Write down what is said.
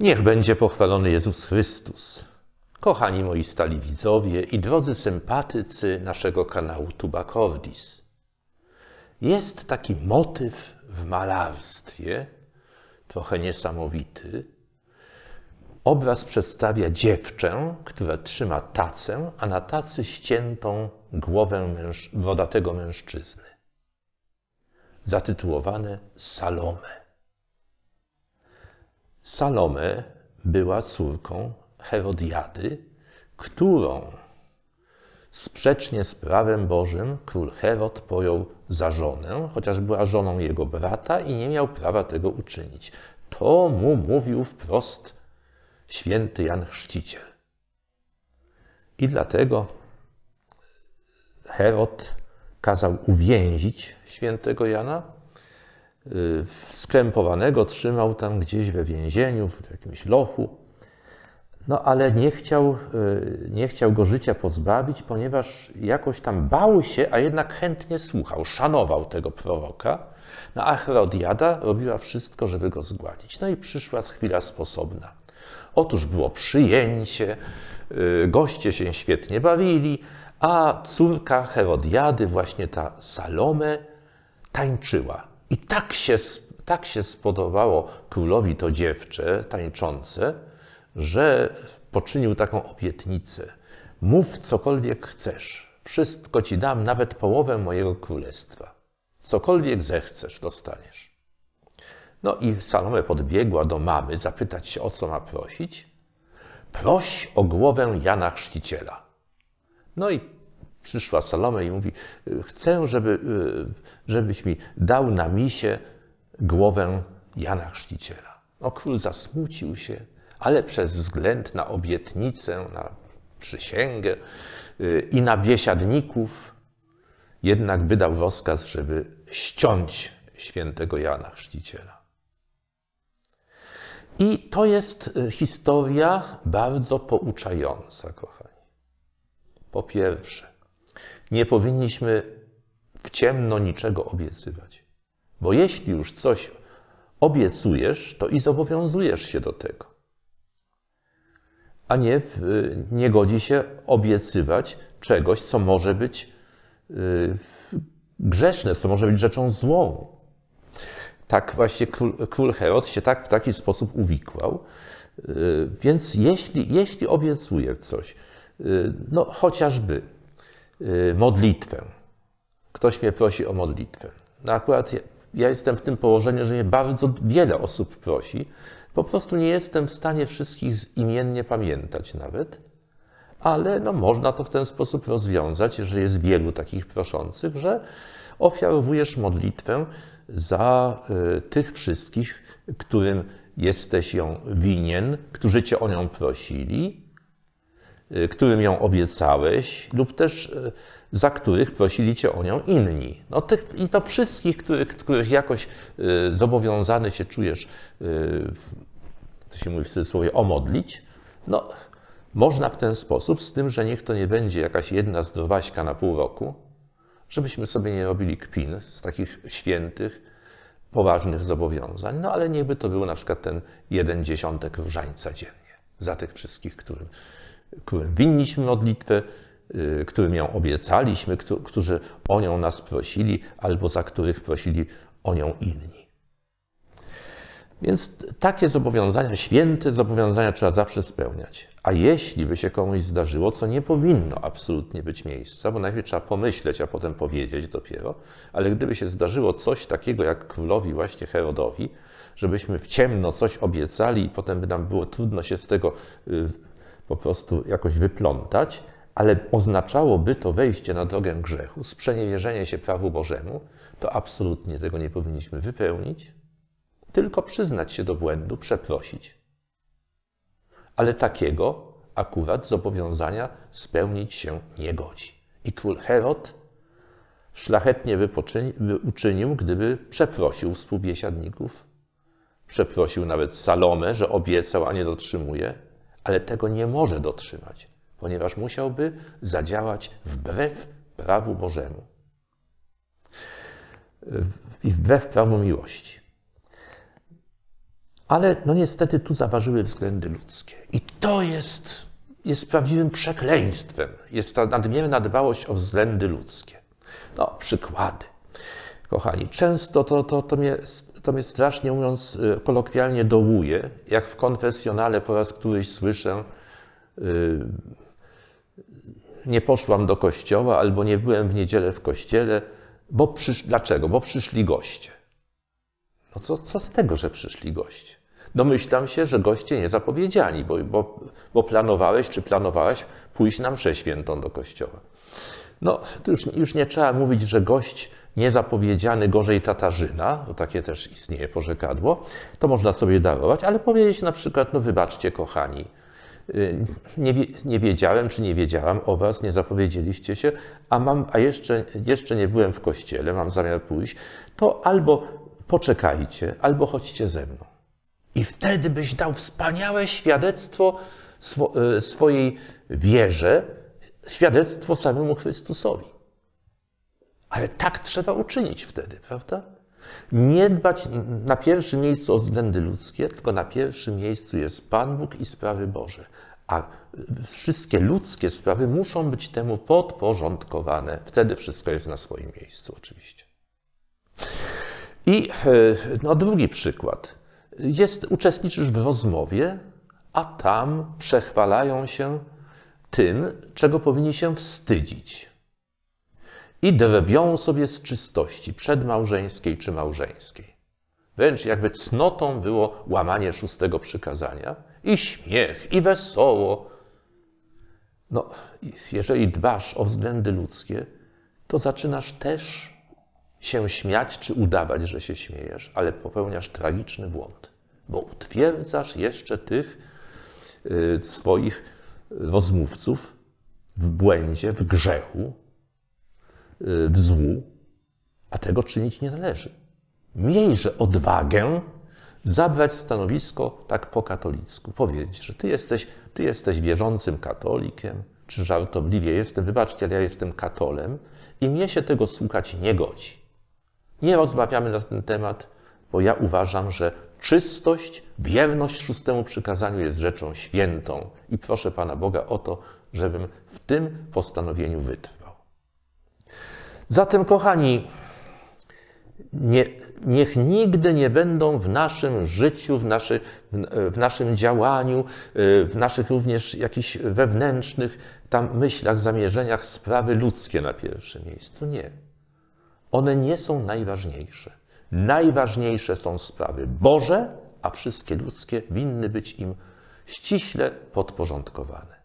Niech będzie pochwalony Jezus Chrystus. Kochani moi stali widzowie i drodzy sympatycy naszego kanału Tuba Jest taki motyw w malarstwie, trochę niesamowity. Obraz przedstawia dziewczę, która trzyma tacę, a na tacy ściętą głowę męż- mężczyzny. Zatytułowane Salome. Salome była córką Herodiady, którą sprzecznie z prawem Bożym król Herod pojął za żonę, chociaż była żoną jego brata i nie miał prawa tego uczynić. To mu mówił wprost święty Jan Chrzciciel. I dlatego Herod kazał uwięzić świętego Jana, Y, skrępowanego trzymał tam gdzieś we więzieniu, w jakimś lochu. No ale nie chciał, y, nie chciał go życia pozbawić, ponieważ jakoś tam bał się, a jednak chętnie słuchał, szanował tego proroka. No a Herodiada robiła wszystko, żeby go zgładzić. No i przyszła chwila sposobna. Otóż było przyjęcie, y, goście się świetnie bawili, a córka Herodiady, właśnie ta Salome, tańczyła i tak się, tak się spodobało królowi to dziewczę tańczące, że poczynił taką obietnicę. Mów cokolwiek chcesz, wszystko ci dam, nawet połowę mojego królestwa. Cokolwiek zechcesz, dostaniesz. No i Salome podbiegła do mamy zapytać się, o co ma prosić. Proś o głowę Jana Chrzciciela. No i przyszła Salome i mówi: y, Chcę, żeby, y, żebyś mi dał na misie głowę Jana Chrzciciela. No, król zasmucił się, ale przez względ na obietnicę, na przysięgę y, i na biesiadników, jednak wydał rozkaz, żeby ściąć świętego Jana Chrzciciela. I to jest historia bardzo pouczająca, kochani. Po pierwsze, nie powinniśmy w ciemno niczego obiecywać. Bo jeśli już coś obiecujesz, to i zobowiązujesz się do tego. A nie, nie godzi się obiecywać czegoś, co może być y, grzeszne, co może być rzeczą złą. Tak właśnie król, król Herod się tak w taki sposób uwikłał. Y, więc jeśli, jeśli obiecuję coś, y, no chociażby Y, modlitwę. Ktoś mnie prosi o modlitwę. No akurat ja jestem w tym położeniu, że mnie bardzo wiele osób prosi. Po prostu nie jestem w stanie wszystkich imiennie pamiętać nawet, ale no można to w ten sposób rozwiązać, jeżeli jest wielu takich proszących, że ofiarowujesz modlitwę za y, tych wszystkich, którym jesteś ją winien, którzy cię o nią prosili, Y, którym ją obiecałeś, lub też y, za których prosili cię o nią inni. No tych, I to wszystkich, których, których jakoś y, zobowiązany się czujesz, to się mówi w cudzysłowie, omodlić, no można w ten sposób, z tym, że niech to nie będzie jakaś jedna zdrowaśka na pół roku, żebyśmy sobie nie robili kpin z takich świętych, poważnych zobowiązań, no ale niechby to był na przykład ten jeden dziesiątek wrzańca dziennie za tych wszystkich, którym którym winniśmy modlitwę, y, którym ją obiecaliśmy, którzy o nią nas prosili, albo za których prosili o nią inni. Więc takie zobowiązania, święte zobowiązania trzeba zawsze spełniać. A jeśli by się komuś zdarzyło, co nie powinno absolutnie być miejsca, bo najpierw trzeba pomyśleć, a potem powiedzieć dopiero, ale gdyby się zdarzyło coś takiego jak królowi właśnie Herodowi, żebyśmy w ciemno coś obiecali i potem by nam było trudno się z tego y, po prostu jakoś wyplątać, ale oznaczałoby to wejście na drogę grzechu, sprzeniewierzenie się prawu Bożemu, to absolutnie tego nie powinniśmy wypełnić, tylko przyznać się do błędu, przeprosić. Ale takiego akurat zobowiązania spełnić się nie godzi. I król Herod szlachetnie by uczynił, gdyby przeprosił współbiesiadników, przeprosił nawet Salomę, że obiecał, a nie dotrzymuje, ale tego nie może dotrzymać, ponieważ musiałby zadziałać wbrew prawu Bożemu i wbrew prawu miłości. Ale no niestety tu zaważyły względy ludzkie. I to jest, jest prawdziwym przekleństwem. Jest ta nadmierna dbałość o względy ludzkie. No, przykłady. Kochani, często to, to, to mnie to mnie strasznie mówiąc y, kolokwialnie dołuje, jak w konfesjonale po raz któryś słyszę y, nie poszłam do kościoła albo nie byłem w niedzielę w kościele, bo przysz... dlaczego? Bo przyszli goście. No co, co z tego, że przyszli goście? Domyślam się, że goście nie zapowiedziani, bo, bo, bo planowałeś czy planowałaś pójść na mszę świętą do kościoła. No, tu już, już nie trzeba mówić, że gość niezapowiedziany gorzej Tatarzyna, bo takie też istnieje pożegadło, to można sobie darować, ale powiedzieć na przykład, no wybaczcie kochani, y, nie, nie, wiedziałem czy nie wiedziałam o was, nie zapowiedzieliście się, a, mam, a jeszcze, jeszcze nie byłem w kościele, mam zamiar pójść, to albo poczekajcie, albo chodźcie ze mną. I wtedy byś dał wspaniałe świadectwo swo, y, swojej wierze, świadectwo samemu Chrystusowi. Ale tak trzeba uczynić wtedy, prawda? Nie dbać na pierwszym miejscu o względy ludzkie, tylko na pierwszym miejscu jest Pan Bóg i sprawy Boże. A wszystkie ludzkie sprawy muszą być temu podporządkowane. Wtedy wszystko jest na swoim miejscu, oczywiście. I e, no, drugi przykład. Jest, uczestniczysz w rozmowie, a tam przechwalają się tym, czego powinni się wstydzić. I drwią sobie z czystości przedmałżeńskiej czy małżeńskiej. Wręcz jakby cnotą było łamanie szóstego przykazania i śmiech, i wesoło. No, jeżeli dbasz o względy ludzkie, to zaczynasz też się śmiać czy udawać, że się śmiejesz, ale popełniasz tragiczny błąd, bo utwierdzasz jeszcze tych yy, swoich rozmówców w błędzie, w grzechu, y, w złu, a tego czynić nie należy. Miejże odwagę zabrać stanowisko tak po katolicku, powiedzieć, że ty jesteś, ty jesteś wierzącym katolikiem, czy żartobliwie jestem, wybaczcie, ale ja jestem katolem i mnie się tego słuchać nie godzi. Nie rozmawiamy na ten temat, bo ja uważam, że czystość, wierność szóstemu przykazaniu jest rzeczą świętą i proszę Pana Boga o to, żebym w tym postanowieniu wytrwał. Zatem, kochani, nie, niech nigdy nie będą w naszym życiu, w, naszy, w naszym działaniu, w naszych również jakichś wewnętrznych tam myślach, zamierzeniach sprawy ludzkie na pierwszym miejscu. Nie. One nie są najważniejsze. Najważniejsze są sprawy Boże, a wszystkie ludzkie winny być im ściśle podporządkowane.